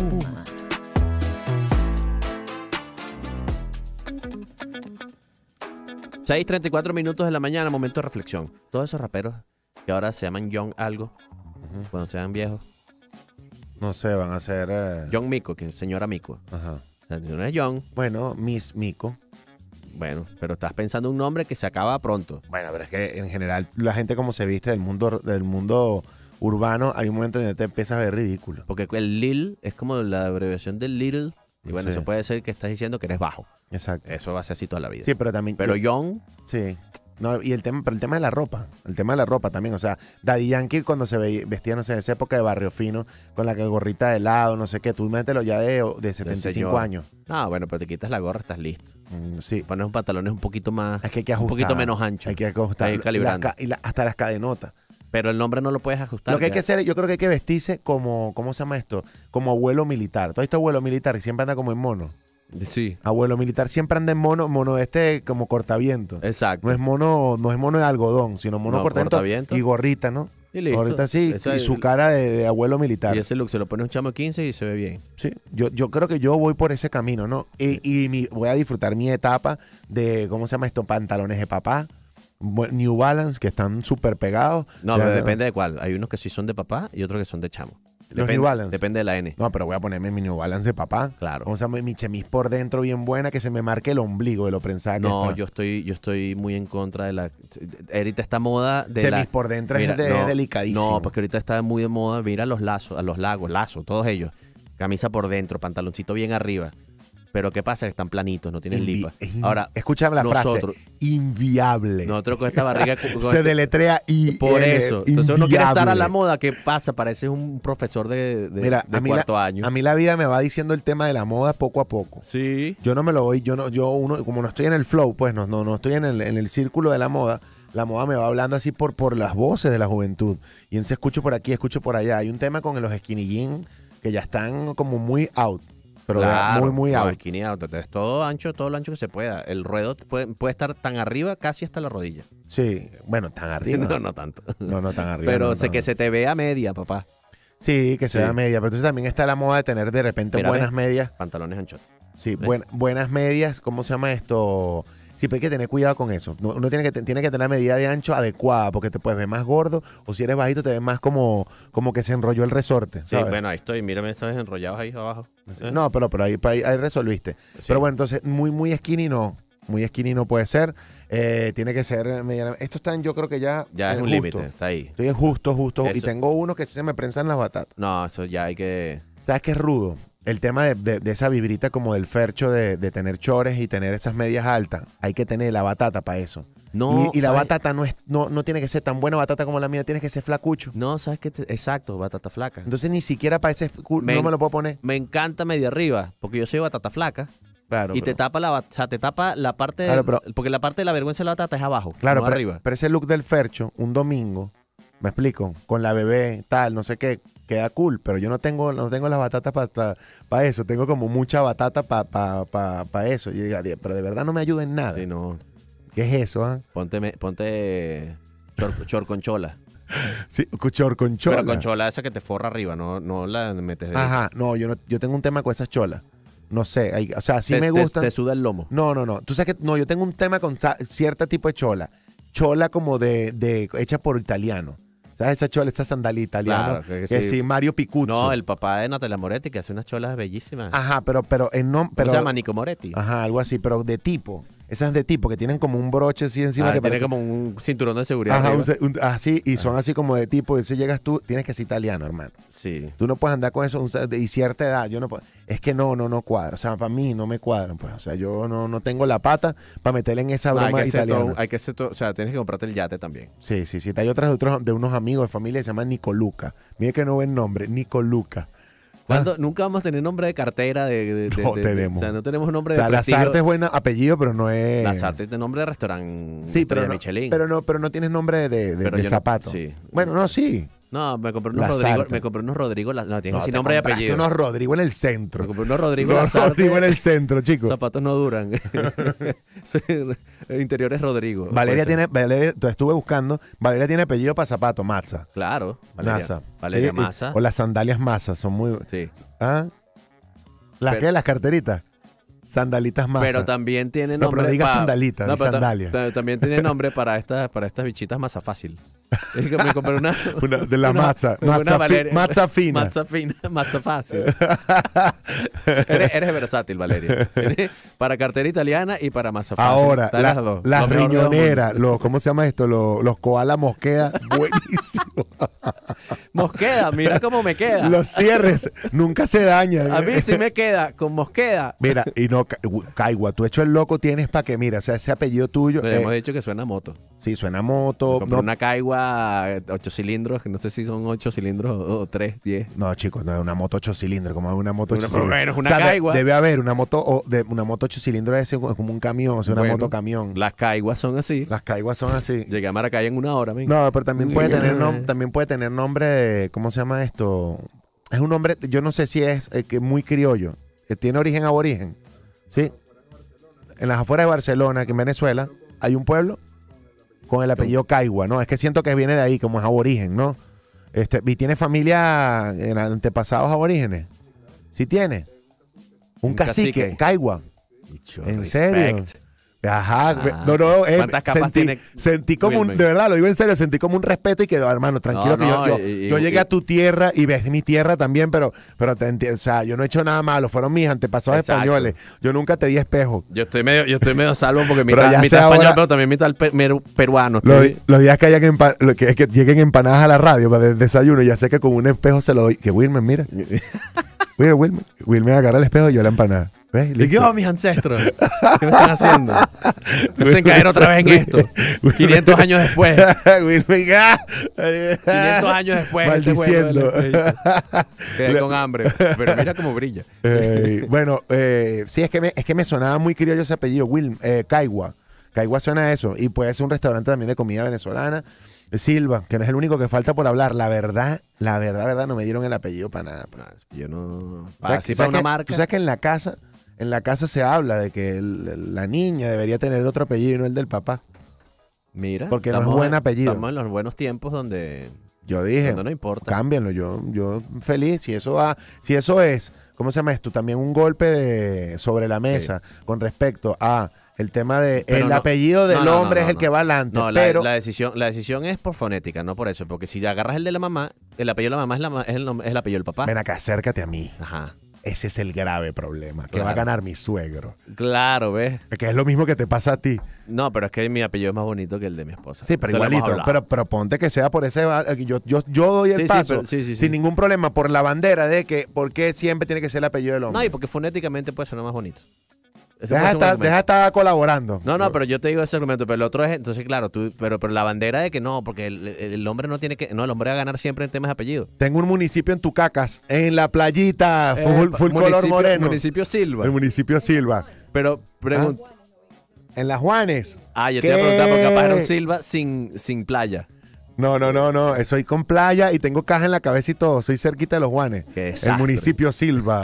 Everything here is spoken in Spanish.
6.34 minutos de la mañana, momento de reflexión. Todos esos raperos que ahora se llaman John algo, cuando sean viejos. No sé, van a ser... John eh, Mico, que señora Mico. Ajá. John. Bueno, Miss Mico. Bueno, pero estás pensando un nombre que se acaba pronto. Bueno, pero es que en general la gente como se viste del mundo, del mundo urbano, hay un momento en donde te empiezas a ver ridículo. Porque el Lil es como la abreviación de Little. Y bueno, se puede ser que estás diciendo que eres bajo. Exacto. Eso va a ser así toda la vida. Sí, pero también. Pero Young... Sí. No, y el tema, pero el tema de la ropa, el tema de la ropa también, o sea, Daddy Yankee cuando se vestía, no sé, en esa época de barrio fino, con la gorrita de lado no sé qué, tú mételo ya de, de 75 años. Ah, bueno, pero te quitas la gorra, estás listo. Mm, sí. Pones un pantalón un poquito más, es que hay que ajustar, un poquito menos ancho. Hay que ajustar, y hasta las cadenotas. Pero el nombre no lo puedes ajustar. Lo que hay que hacer, yo creo que hay que vestirse como, ¿cómo se llama esto? Como abuelo militar. Todo este abuelo militar siempre anda como en mono. Sí. Abuelo militar siempre anda en mono, mono de este como cortaviento. Exacto. No es mono, no es mono de algodón, sino mono cortaviento, y gorrita, ¿no? Y listo. Gorrita sí, y su cara de, abuelo militar. Y ese look se lo pone un chamo 15 y se ve bien. Sí, yo, yo creo que yo voy por ese camino, ¿no? Y, y mi, voy a disfrutar mi etapa de, ¿cómo se llama esto? Pantalones de papá. New Balance que están súper pegados. No, pero depende de cuál. Hay unos que sí son de papá y otros que son de chamo. Depende, Depende de la N. No, pero voy a ponerme mi New Balance de papá. Claro. O sea, mi chemis por dentro bien buena que se me marque el ombligo de lo prensada No, yo estoy yo estoy muy en contra de la ahorita esta moda de chemis por dentro es, de, es delicadísimo. No, porque ahorita está muy de moda, mira los lazos, a los lagos, lazos, todos ellos. Camisa por dentro, pantaloncito bien arriba. Pero ¿qué pasa? Están planitos, no tienen lipa. Ahora, escúchame la frase. Inviable. Nosotros con esta barriga. Se este- deletrea y. Por eh, eso. Entonces uno quiere estar a la moda. ¿Qué pasa? Parece un profesor de, cuarto año. A mí la vida me va diciendo el tema de la moda poco a poco. Sí. Yo no me lo voy. Yo no, yo uno, como no estoy en el flow, pues no, no, no estoy en el, en el círculo de la moda la moda me va hablando así por, por las voces de la juventud. Y entonces escucho por aquí, escucho por allá. Hay un tema con los skinny jeans que ya están como muy out pero muy, muy alto. Es todo ancho, todo lo ancho que se pueda. El ruedo puede, estar tan arriba, casi hasta la rodilla. Sí, bueno, tan arriba. no, no tanto. No, no tan arriba. Pero sé que se te vea media, papá. Sí, que se vea media. Pero entonces también está la moda de tener de repente buenas medias. Pantalones anchos. Sí, buenas medias. ¿Cómo se llama esto? Sí, pero hay que tener cuidado con eso. Uno tiene que, tiene que tener la medida de ancho adecuada porque te puedes ver más gordo o si eres bajito te ves más como, como que se enrolló el resorte. Sí, bueno, ahí estoy. Mírame, estás enrollados ahí abajo. No, pero, ahí, resolviste. Pero bueno, entonces muy, muy skinny no. Muy skinny no puede ser. Eh, tiene que ser mediana. Esto está yo creo que ya. Ya es un límite, está ahí. Estoy en justo, justo. Y tengo uno que se me prensan las batatas. No, eso ya hay que. ¿Sabes qué es rudo? el tema de, esa vibrita como del fercho de, tener chores y tener esas medias altas. Hay que tener la batata para eso. No, y, la batata no, no, tiene que ser tan buena batata como la mía, tiene que ser flacucho. No, sabes que exacto, batata flaca. Entonces ni siquiera para ese no me lo puedo poner. Me encanta media arriba, porque yo soy batata flaca. Claro, y te tapa la o sea, te tapa la parte porque la parte de la vergüenza de la batata es abajo, claro, no pero, arriba. Pero ese look del fercho un domingo, me explico, con la bebé, tal, no sé qué, queda cool, pero yo no tengo, no tengo las batatas para eso, tengo como mucha batata para pa, eso. pero de verdad no me ayuda en nada. ¿Qué es eso? Ah? Ponte, chor, con chola. Sí, chor con chola. Pero con chola esa que te forra arriba, no, no la metes Ajá, no yo, yo tengo un tema con esas cholas. No sé, o sea, sí me gusta. Te, suda el lomo. No, no, no. Tú sabes que no, yo tengo un tema con cierto tipo de chola. Chola como de, de hecha por italiano. ¿Sabes esa chola, esa sandalita italiana? que, sí. Mario Picuzzo. No, el papá de Natalia Moretti, que hace unas cholas bellísimas. Ajá, pero, pero en nombre. se llama Nico Moretti. Ajá, algo así, pero de tipo. Esas de tipo que tienen como un broche así encima ah, que parece... como un cinturón de seguridad. Ajá, así, ah, y ah. son así como de tipo. Y si llegas tú, tienes que ser italiano, hermano. Sí. Tú no puedes andar con eso y cierta edad. Yo no puedo es que no, no, no cuadra. O sea, para mí no me cuadran. Pues. O sea, yo no, no tengo la pata para meterle en esa broma hay hay que O sea, tienes que comprarte el yate también. Sí, sí, sí. Hay otras de, otros, de unos amigos de familia que se llaman Nicoluca. Mire que no ven nombre, Nicoluca. Nunca vamos a tener nombre de cartera. De, no tenemos. o sea, no tenemos nombre de O sea, Lazarte es buen apellido, pero no es. Lazarte es de nombre de restaurante. Sí, pero Michelin. pero no, pero no tienes nombre de, zapato. sí. Bueno, no, sí. No, me compré unos Rodrigo. Me compré unos Rodrigo. no, tiene sin nombre y apellido. unos Rodrigo en el centro. Me compré unos Rodrigo. en el centro, chicos. Zapatos no duran. Interior es Rodrigo. Valeria tiene. estuve buscando. Valeria tiene apellido para zapato, Maza. Claro. Valeria. Maza. Valeria Maza. O las sandalias Maza. Son muy. Sí. ¿Ah? ¿Las qué? ¿Las carteritas? Sandalitas Maza. Pero también tiene nombre. No, pero diga sandalitas, no, sandalias. también tiene nombre para estas, para estas bichitas Maza fácil me compré una, de la mazza, fina. Mazza fina, fácil. eres, versátil, Valeria. para cartera italiana y para mazza fácil. Ahora, las, dos, La riñoneras, los, ¿cómo se llama esto? Los, los koala mosqueda, buenísimo. mosqueda, mira cómo me queda. Los cierres nunca se dañan. A mí sí me queda, con mosqueda. Mira, y no, Caigua, tú hecho el loco tienes para que, mira, o sea, ese apellido tuyo. Pues hemos eh, dicho que suena moto. Sí, suena moto. compré una Caigua ocho cilindros, no sé si son ocho cilindros o, tres, diez. No, chicos, no, una moto ocho cilindros, como una moto ocho cilindros. debe haber una moto o de, una moto ocho cilindros es como un camión, o sea, una moto camión. Las caiguas son así. Las caiguas son así. Llegué a Maracay en una hora, No, pero también puede tener también puede tener nombre, de, ¿cómo se llama esto? Es un nombre, yo no sé si es eh, que muy criollo. Eh, tiene origen aborigen. ¿Sí? En las afueras de Barcelona, que en Venezuela, hay un pueblo con el apellido Caigua, ¿no? Es que siento que viene de ahí, como es aborigen, ¿no? Este, ¿Y tiene familia en antepasados aborígenes? Sí tiene. Un, cacique, Caigua. ¿En serio? Ajá, ah, no, no, eh, sentí, sentí, como un, de verdad, lo digo en serio, sentí como un respeto y quedó hermano, tranquilo que yo, llegué a tu tierra y ves mi tierra también, pero, pero te yo no he hecho nada malo, fueron mis antepasados españoles, yo nunca te di espejo. Yo estoy medio, yo estoy medio salvo porque mitad, español, pero también mitad al peruano. Los, días que, hayan que, que, lleguen empanadas a la radio para el desayuno, ya sé que con un espejo se lo doy, que Wilmer, mira. mira, Wilmer agarra el espejo y yo la empanada. ¿Ves? ¿Y qué mis ancestros? ¿Qué me están haciendo? Me hacen caer otra vez en esto. 500 años después. 500 ah. años después. Este Maldiciendo. Quedé con hambre. Pero mira cómo brilla. bueno, eh, sí, es que, me, es que me sonaba muy criollo ese apellido, Will, eh, Caigua. Caigua suena a eso. Y puede ser un restaurante también de comida venezolana. Silva, que no es el único que falta por hablar. La verdad, la verdad, la verdad, no me dieron el apellido para nada. Pues. Yo no. Para, una marca. Tú sabes que en la casa en la casa se habla de que la niña debería tener otro apellido y no el del papá. Mira. Porque no es buen apellido. Estamos en los buenos tiempos donde, Yo dije, no importa. cámbianlo, yo, yo feliz. Si eso, va- si eso es, ¿cómo se llama esto? También un golpe de, sobre la mesa con respecto a el tema de el apellido del hombre es el que va adelante. No, la, decisión, la decisión es por fonética, no por eso. Porque si agarras el de la mamá, el apellido de la mamá es, la el, es el apellido del papá. ven acá, acércate a mí. Ajá. Ese es el grave problema. Que va a ganar mi suegro. Claro, ¿ves? Que es lo mismo que te pasa a ti. No, pero es que mi apellido es más bonito que el de mi esposa. Sí, pero igualito. Pero, pero, ponte que sea por ese. Yo, doy el paso sin ningún problema por la bandera de que qué siempre tiene que ser el apellido del hombre. No, y porque fonéticamente puede sonar más bonito. Deja estar, estar, colaborando. No, no, pero yo te digo ese argumento, pero el otro es, entonces claro, tú, pero, pero la bandera de que no, porque el, hombre no tiene que, no, el hombre va a ganar siempre en temas de apellido. Tengo un municipio en Tucacas, en la playita, eh, full, color moreno. El municipio Silva. El municipio Silva. Pero pregunta. Ah, en las Juanes. Ah, yo te iba a preguntar porque capaz un Silva sin, sin playa. No, no, no, no. Soy con playa y tengo caja en la cabeza y todo. Soy cerquita de los Juanes. El municipio Silva.